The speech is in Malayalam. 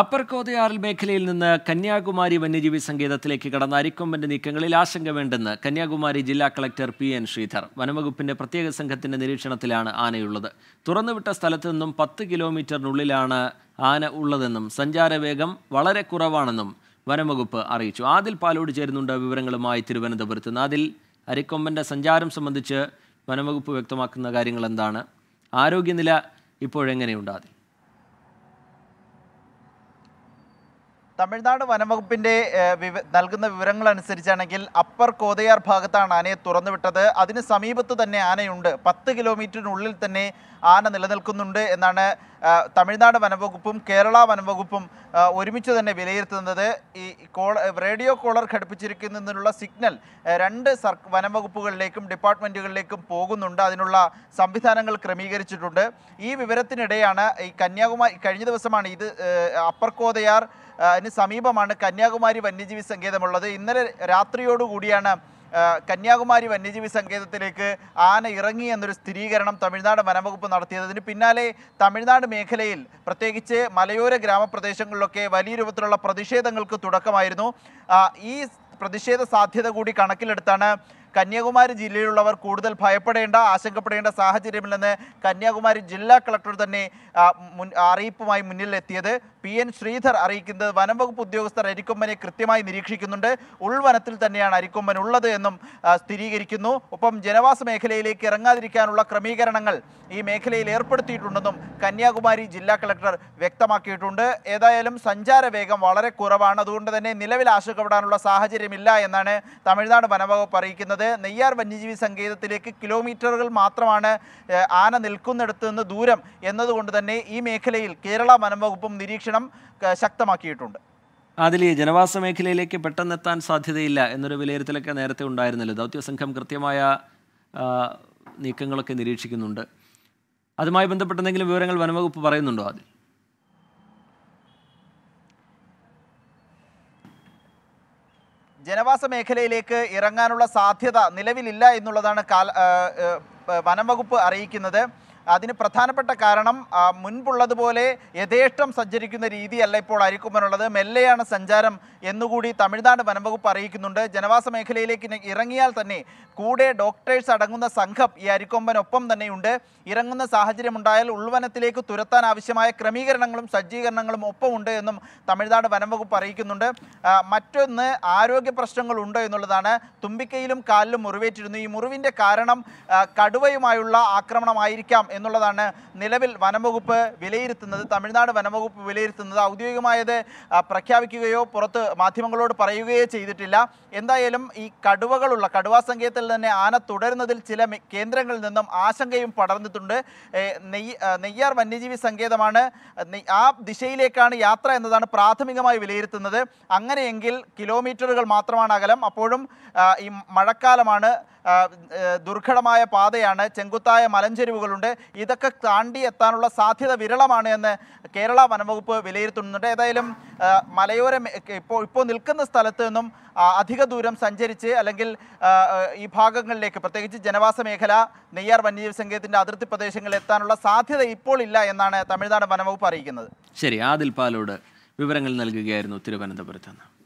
അപ്പർ കോതയാറിൽ മേഖലയിൽ നിന്ന് കന്യാകുമാരി വന്യജീവി സങ്കേതത്തിലേക്ക് കടന്ന അരിക്കൊമ്പന്റെ നീക്കങ്ങളിൽ ആശങ്ക വേണ്ടെന്ന് കന്യാകുമാരി ജില്ലാ കളക്ടർ പി എൻ ശ്രീധർ വനംവകുപ്പിന്റെ പ്രത്യേക സംഘത്തിന്റെ നിരീക്ഷണത്തിലാണ് ആനയുള്ളത് തുറന്നുവിട്ട സ്ഥലത്തു നിന്നും പത്ത് കിലോമീറ്ററിനുള്ളിലാണ് ആന ഉള്ളതെന്നും സഞ്ചാരവേഗം വളരെ കുറവാണെന്നും വനംവകുപ്പ് അറിയിച്ചു ആദിൽ പാലോട് ചേരുന്നുണ്ട് വിവരങ്ങളുമായി തിരുവനന്തപുരത്ത് നിന്ന് അതിൽ അരിക്കൊമ്പന്റെ സഞ്ചാരം സംബന്ധിച്ച് വനംവകുപ്പ് വ്യക്തമാക്കുന്ന കാര്യങ്ങൾ എന്താണ് ആരോഗ്യനില ഇപ്പോഴെങ്ങനെയുണ്ട് അതിൽ തമിഴ്നാട് വനംവകുപ്പിൻ്റെ നൽകുന്ന വിവരങ്ങൾ അനുസരിച്ചാണെങ്കിൽ അപ്പർ കോതയാർ ഭാഗത്താണ് ആനയെ തുറന്നുവിട്ടത് അതിന് സമീപത്ത് തന്നെ ആനയുണ്ട് പത്ത് കിലോമീറ്ററിനുള്ളിൽ തന്നെ ആന നിലനിൽക്കുന്നുണ്ട് എന്നാണ് തമിഴ്നാട് വനംവകുപ്പും കേരള വനംവകുപ്പും ഒരുമിച്ച് തന്നെ വിലയിരുത്തുന്നത് ഈ കോൾ റേഡിയോ കോളർ ഘടിപ്പിച്ചിരിക്കുന്നതിനുള്ള സിഗ്നൽ രണ്ട് സർ വനംവകുപ്പുകളിലേക്കും ഡിപ്പാർട്ട്മെൻറ്റുകളിലേക്കും പോകുന്നുണ്ട് അതിനുള്ള സംവിധാനങ്ങൾ ക്രമീകരിച്ചിട്ടുണ്ട് ഈ വിവരത്തിനിടെയാണ് ഈ കന്യാകുമാരി കഴിഞ്ഞ ദിവസമാണ് ഇത് അപ്പർ കോതയാർ സമീപമാണ് കന്യാകുമാരി വന്യജീവി സങ്കേതമുള്ളത് ഇന്നലെ രാത്രിയോടുകൂടിയാണ് കന്യാകുമാരി വന്യജീവി സങ്കേതത്തിലേക്ക് ആന ഇറങ്ങി എന്നൊരു സ്ഥിരീകരണം തമിഴ്നാട് വനംവകുപ്പ് നടത്തിയതിന് പിന്നാലെ തമിഴ്നാട് മേഖലയിൽ പ്രത്യേകിച്ച് മലയോര ഗ്രാമപ്രദേശങ്ങളിലൊക്കെ വലിയ രൂപത്തിലുള്ള പ്രതിഷേധങ്ങൾക്ക് തുടക്കമായിരുന്നു ഈ പ്രതിഷേധ സാധ്യത കൂടി കണക്കിലെടുത്താണ് കന്യാകുമാരി ജില്ലയിലുള്ളവർ കൂടുതൽ ഭയപ്പെടേണ്ട ആശങ്കപ്പെടേണ്ട സാഹചര്യമില്ലെന്ന് കന്യാകുമാരി ജില്ലാ കളക്ടർ തന്നെ അറിയിപ്പുമായി മുന്നിലെത്തിയത് പി എൻ ശ്രീധർ അറിയിക്കുന്നത് വനംവകുപ്പ് ഉദ്യോഗസ്ഥർ അരിക്കൊമ്പനെ കൃത്യമായി നിരീക്ഷിക്കുന്നുണ്ട് ഉൾവനത്തിൽ തന്നെയാണ് അരിക്കൊമ്പൻ ഉള്ളത് എന്നും സ്ഥിരീകരിക്കുന്നു ഒപ്പം ജനവാസ മേഖലയിലേക്ക് ഇറങ്ങാതിരിക്കാനുള്ള ക്രമീകരണങ്ങൾ ഈ മേഖലയിൽ ഏർപ്പെടുത്തിയിട്ടുണ്ടെന്നും കന്യാകുമാരി ജില്ലാ കളക്ടർ വ്യക്തമാക്കിയിട്ടുണ്ട് ഏതായാലും സഞ്ചാര വേഗം വളരെ കുറവാണ് അതുകൊണ്ട് തന്നെ നിലവിൽ ആശങ്കപ്പെടാനുള്ള സാഹചര്യമില്ല എന്നാണ് തമിഴ്നാട് വനംവകുപ്പ് അറിയിക്കുന്നത് നെയ്യാർ വന്യജീവി സങ്കേതത്തിലേക്ക് കിലോമീറ്ററുകൾ മാത്രമാണ് ആന നിൽക്കുന്നിടത്ത് നിന്ന് ദൂരം എന്നതുകൊണ്ട് തന്നെ ഈ മേഖലയിൽ കേരള വനംവകുപ്പും നിരീക്ഷണം ശക്തമാക്കിയിട്ടുണ്ട് അതിൽ ഈ ജനവാസ മേഖലയിലേക്ക് പെട്ടെന്നെത്താൻ സാധ്യതയില്ല എന്നൊരു വിലയിരുത്തലൊക്കെ നേരത്തെ ഉണ്ടായിരുന്നല്ലോ ദൗത്യ സംഘം കൃത്യമായ നീക്കങ്ങളൊക്കെ നിരീക്ഷിക്കുന്നുണ്ട് അതുമായി ബന്ധപ്പെട്ടെന്തെങ്കിലും വിവരങ്ങൾ വനംവകുപ്പ് പറയുന്നുണ്ടോ അതിൽ ജനവാസ മേഖലയിലേക്ക് ഇറങ്ങാനുള്ള സാധ്യത നിലവിലില്ല എന്നുള്ളതാണ് കാൽ വനം വകുപ്പ് അറിയിക്കുന്നത് അതിന് പ്രധാനപ്പെട്ട കാരണം മുൻപുള്ളതുപോലെ യഥേഷ്ടം സഞ്ചരിക്കുന്ന രീതിയല്ല ഇപ്പോൾ അരിക്കുമ്പനുള്ളത് മെല്ലെയാണ് സഞ്ചാരം എന്നുകൂടി തമിഴ്നാട് വനംവകുപ്പ് അറിയിക്കുന്നുണ്ട് ജനവാസ മേഖലയിലേക്ക് ഇറങ്ങിയാൽ തന്നെ കൂടെ ഡോക്ടേഴ്സ് അടങ്ങുന്ന സംഘം ഈ അരിക്കൊമ്പനൊപ്പം തന്നെയുണ്ട് ഇറങ്ങുന്ന ഉണ്ടായാൽ ഉൾവനത്തിലേക്ക് തുരത്താൻ ആവശ്യമായ ക്രമീകരണങ്ങളും സജ്ജീകരണങ്ങളും ഒപ്പമുണ്ട് എന്നും തമിഴ്നാട് വനംവകുപ്പ് അറിയിക്കുന്നുണ്ട് മറ്റൊന്ന് ആരോഗ്യ പ്രശ്നങ്ങൾ ഉണ്ടോ എന്നുള്ളതാണ് തുമ്പിക്കയിലും കാലിലും മുറിവേറ്റിരുന്നു ഈ മുറിവിൻ്റെ കാരണം കടുവയുമായുള്ള ആക്രമണമായിരിക്കാം എന്നുള്ളതാണ് നിലവിൽ വനംവകുപ്പ് വിലയിരുത്തുന്നത് തമിഴ്നാട് വനംവകുപ്പ് വിലയിരുത്തുന്നത് ഔദ്യോഗികമായത് പ്രഖ്യാപിക്കുകയോ പുറത്ത് മാധ്യമങ്ങളോട് പറയുകയോ ചെയ്തിട്ടില്ല എന്തായാലും ഈ കടുവകളുള്ള കടുവാ സംഖ്യത്തിൽ തന്നെ ആന തുടരുന്നതിൽ ചില കേന്ദ്രങ്ങളിൽ നിന്നും ആശങ്കയും പടർന്നിട്ടുണ്ട് നെയ്യ് നെയ്യാർ വന്യജീവി സങ്കേതമാണ് ആ ദിശയിലേക്കാണ് യാത്ര എന്നതാണ് പ്രാഥമികമായി വിലയിരുത്തുന്നത് അങ്ങനെയെങ്കിൽ കിലോമീറ്ററുകൾ മാത്രമാണ് അകലം അപ്പോഴും ഈ മഴക്കാലമാണ് ദുർഘടമായ പാതയാണ് ചെങ്കുത്തായ മലഞ്ചെരിവുകളുണ്ട് ഇതൊക്കെ താണ്ടി എത്താനുള്ള സാധ്യത വിരളമാണ് എന്ന് കേരള വനംവകുപ്പ് വിലയിരുത്തുന്നുണ്ട് ഏതായാലും മലയോര ഇപ്പോൾ ഇപ്പോൾ നിൽക്കുന്ന സ്ഥലത്ത് നിന്നും അധിക ദൂരം സഞ്ചരിച്ച് അല്ലെങ്കിൽ ഈ ഭാഗങ്ങളിലേക്ക് പ്രത്യേകിച്ച് ജനവാസ മേഖല നെയ്യാർ വന്യജീവി സങ്കേതത്തിൻ്റെ അതിർത്തി പ്രദേശങ്ങളിൽ എത്താനുള്ള സാധ്യത ഇപ്പോൾ ഇല്ല എന്നാണ് തമിഴ്നാട് വനംവകുപ്പ് അറിയിക്കുന്നത് ശരി ആദിൽ പാലോട് വിവരങ്ങൾ നൽകുകയായിരുന്നു തിരുവനന്തപുരത്ത് നിന്ന്